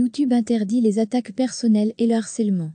YouTube interdit les attaques personnelles et le harcèlement.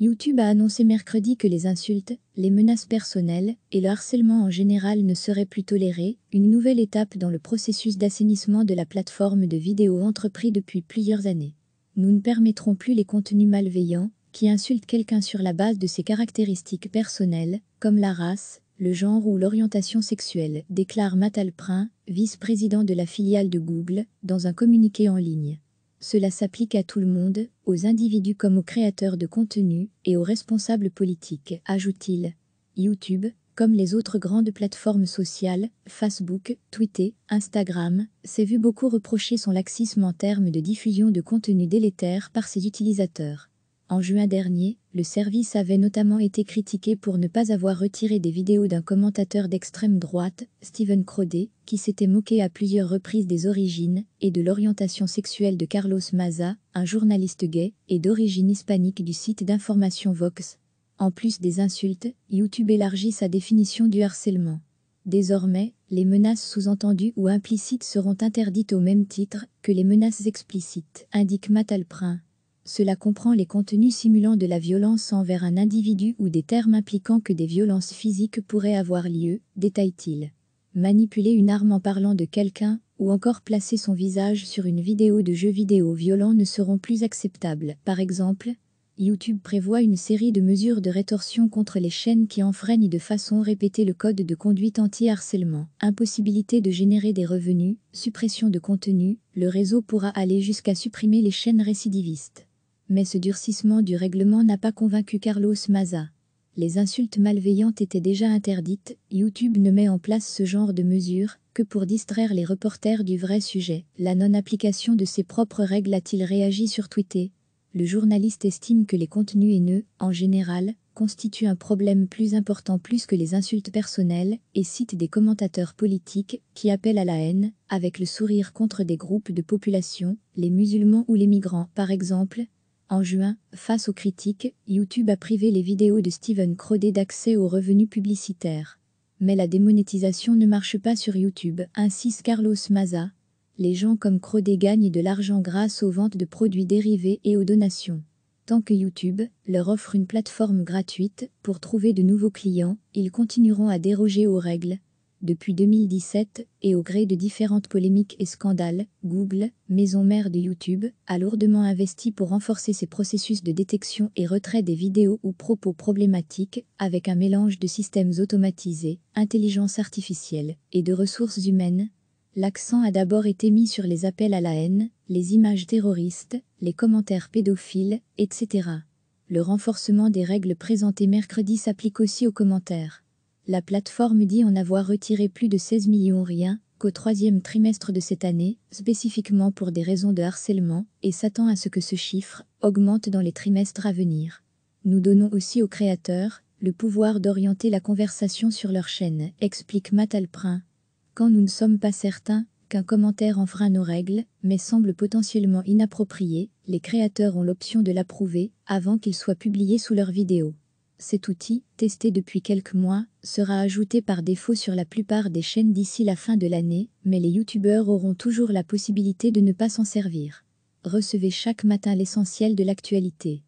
YouTube a annoncé mercredi que les insultes, les menaces personnelles et le harcèlement en général ne seraient plus tolérés, une nouvelle étape dans le processus d'assainissement de la plateforme de vidéos entrepris depuis plusieurs années. Nous ne permettrons plus les contenus malveillants qui insultent quelqu'un sur la base de ses caractéristiques personnelles, comme la race, le genre ou l'orientation sexuelle, déclare Matt Alprin, vice-président de la filiale de Google, dans un communiqué en ligne. Cela s'applique à tout le monde, aux individus comme aux créateurs de contenu et aux responsables politiques, ajoute-t-il. YouTube, comme les autres grandes plateformes sociales, Facebook, Twitter, Instagram, s'est vu beaucoup reprocher son laxisme en termes de diffusion de contenu délétère par ses utilisateurs. En juin dernier, le service avait notamment été critiqué pour ne pas avoir retiré des vidéos d'un commentateur d'extrême droite, Steven Crowder, qui s'était moqué à plusieurs reprises des origines et de l'orientation sexuelle de Carlos Maza, un journaliste gay et d'origine hispanique du site d'information Vox. En plus des insultes, YouTube élargit sa définition du harcèlement. Désormais, les menaces sous-entendues ou implicites seront interdites au même titre que les menaces explicites, indique Matt cela comprend les contenus simulant de la violence envers un individu ou des termes impliquant que des violences physiques pourraient avoir lieu, détaille-t-il. Manipuler une arme en parlant de quelqu'un, ou encore placer son visage sur une vidéo de jeux vidéo violents ne seront plus acceptables. Par exemple, YouTube prévoit une série de mesures de rétorsion contre les chaînes qui enfreignent de façon répétée le code de conduite anti-harcèlement. Impossibilité de générer des revenus, suppression de contenu, le réseau pourra aller jusqu'à supprimer les chaînes récidivistes. Mais ce durcissement du règlement n'a pas convaincu Carlos Maza. Les insultes malveillantes étaient déjà interdites, YouTube ne met en place ce genre de mesures que pour distraire les reporters du vrai sujet. La non-application de ses propres règles a-t-il réagi sur Twitter Le journaliste estime que les contenus haineux, en général, constituent un problème plus important plus que les insultes personnelles et cite des commentateurs politiques qui appellent à la haine, avec le sourire contre des groupes de population, les musulmans ou les migrants par exemple, en juin, face aux critiques, YouTube a privé les vidéos de Steven Crowder d'accès aux revenus publicitaires. Mais la démonétisation ne marche pas sur YouTube, insiste Carlos Maza. Les gens comme Crowder gagnent de l'argent grâce aux ventes de produits dérivés et aux donations. Tant que YouTube leur offre une plateforme gratuite pour trouver de nouveaux clients, ils continueront à déroger aux règles depuis 2017 et au gré de différentes polémiques et scandales, Google, maison mère de YouTube, a lourdement investi pour renforcer ses processus de détection et retrait des vidéos ou propos problématiques avec un mélange de systèmes automatisés, intelligence artificielle et de ressources humaines. L'accent a d'abord été mis sur les appels à la haine, les images terroristes, les commentaires pédophiles, etc. Le renforcement des règles présentées mercredi s'applique aussi aux commentaires. La plateforme dit en avoir retiré plus de 16 millions rien qu'au troisième trimestre de cette année, spécifiquement pour des raisons de harcèlement, et s'attend à ce que ce chiffre augmente dans les trimestres à venir. Nous donnons aussi aux créateurs le pouvoir d'orienter la conversation sur leur chaîne, explique Matt Alprin. Quand nous ne sommes pas certains qu'un commentaire enfreint nos règles, mais semble potentiellement inapproprié, les créateurs ont l'option de l'approuver avant qu'il soit publié sous leur vidéo. Cet outil, testé depuis quelques mois, sera ajouté par défaut sur la plupart des chaînes d'ici la fin de l'année, mais les youtubeurs auront toujours la possibilité de ne pas s'en servir. Recevez chaque matin l'essentiel de l'actualité.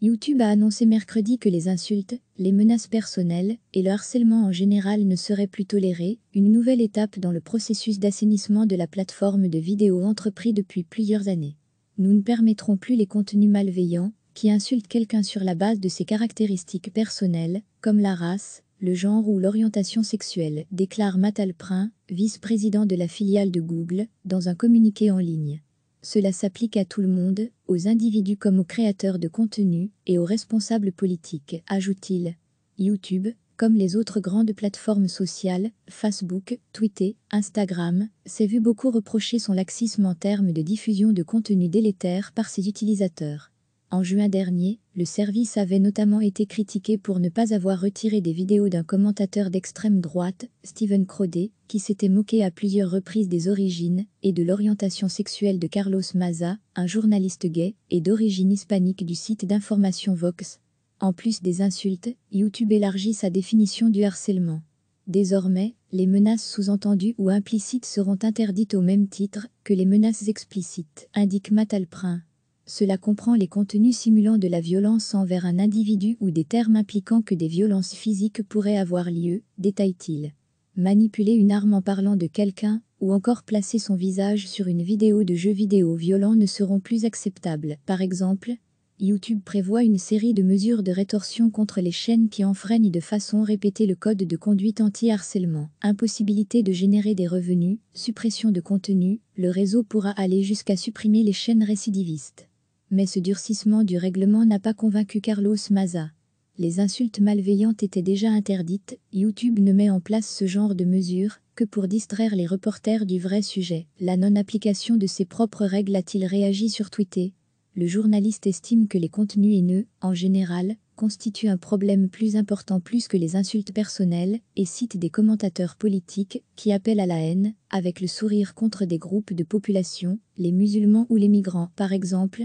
YouTube a annoncé mercredi que les insultes, les menaces personnelles et le harcèlement en général ne seraient plus tolérés, une nouvelle étape dans le processus d'assainissement de la plateforme de vidéos entrepris depuis plusieurs années. Nous ne permettrons plus les contenus malveillants, qui insulte quelqu'un sur la base de ses caractéristiques personnelles, comme la race, le genre ou l'orientation sexuelle, déclare Alprin, vice-président de la filiale de Google, dans un communiqué en ligne. Cela s'applique à tout le monde, aux individus comme aux créateurs de contenu et aux responsables politiques, ajoute-t-il. YouTube, comme les autres grandes plateformes sociales, Facebook, Twitter, Instagram, s'est vu beaucoup reprocher son laxisme en termes de diffusion de contenu délétère par ses utilisateurs. En juin dernier, le service avait notamment été critiqué pour ne pas avoir retiré des vidéos d'un commentateur d'extrême droite, Stephen Crowder, qui s'était moqué à plusieurs reprises des origines et de l'orientation sexuelle de Carlos Maza, un journaliste gay et d'origine hispanique du site d'information Vox. En plus des insultes, YouTube élargit sa définition du harcèlement. Désormais, les menaces sous-entendues ou implicites seront interdites au même titre que les menaces explicites, indique Matt Alprin. Cela comprend les contenus simulant de la violence envers un individu ou des termes impliquant que des violences physiques pourraient avoir lieu, détaille-t-il. Manipuler une arme en parlant de quelqu'un, ou encore placer son visage sur une vidéo de jeux vidéo violents ne seront plus acceptables. Par exemple, YouTube prévoit une série de mesures de rétorsion contre les chaînes qui enfreignent de façon répétée le code de conduite anti-harcèlement. Impossibilité de générer des revenus, suppression de contenu, le réseau pourra aller jusqu'à supprimer les chaînes récidivistes. Mais ce durcissement du règlement n'a pas convaincu Carlos Maza. Les insultes malveillantes étaient déjà interdites, YouTube ne met en place ce genre de mesures que pour distraire les reporters du vrai sujet. La non-application de ses propres règles a-t-il réagi sur Twitter Le journaliste estime que les contenus haineux, en général, constituent un problème plus important plus que les insultes personnelles et cite des commentateurs politiques qui appellent à la haine, avec le sourire contre des groupes de population, les musulmans ou les migrants par exemple,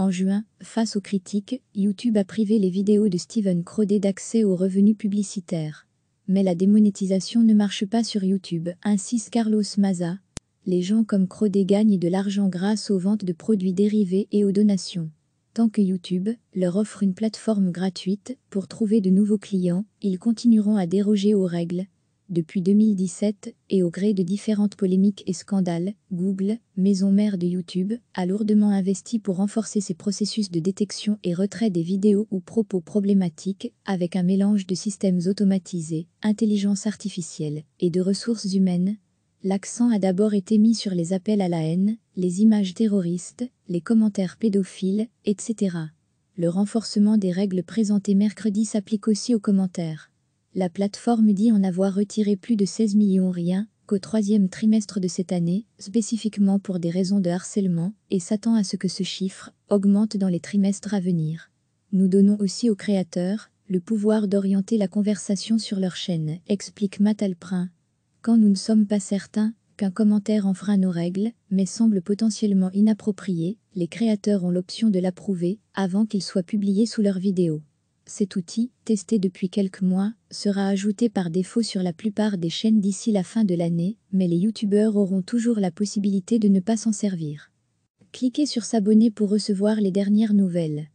en juin, face aux critiques, YouTube a privé les vidéos de Steven Crowder d'accès aux revenus publicitaires. Mais la démonétisation ne marche pas sur YouTube, insiste Carlos Maza. Les gens comme Crowder gagnent de l'argent grâce aux ventes de produits dérivés et aux donations. Tant que YouTube leur offre une plateforme gratuite pour trouver de nouveaux clients, ils continueront à déroger aux règles, depuis 2017 et au gré de différentes polémiques et scandales, Google, maison mère de YouTube, a lourdement investi pour renforcer ses processus de détection et retrait des vidéos ou propos problématiques avec un mélange de systèmes automatisés, intelligence artificielle et de ressources humaines. L'accent a d'abord été mis sur les appels à la haine, les images terroristes, les commentaires pédophiles, etc. Le renforcement des règles présentées mercredi s'applique aussi aux commentaires. La plateforme dit en avoir retiré plus de 16 millions rien qu'au troisième trimestre de cette année, spécifiquement pour des raisons de harcèlement, et s'attend à ce que ce chiffre augmente dans les trimestres à venir. Nous donnons aussi aux créateurs le pouvoir d'orienter la conversation sur leur chaîne, explique Matt Alprin. Quand nous ne sommes pas certains qu'un commentaire enfreint nos règles, mais semble potentiellement inapproprié, les créateurs ont l'option de l'approuver avant qu'il soit publié sous leur vidéo. Cet outil, testé depuis quelques mois, sera ajouté par défaut sur la plupart des chaînes d'ici la fin de l'année, mais les youtubeurs auront toujours la possibilité de ne pas s'en servir. Cliquez sur s'abonner pour recevoir les dernières nouvelles.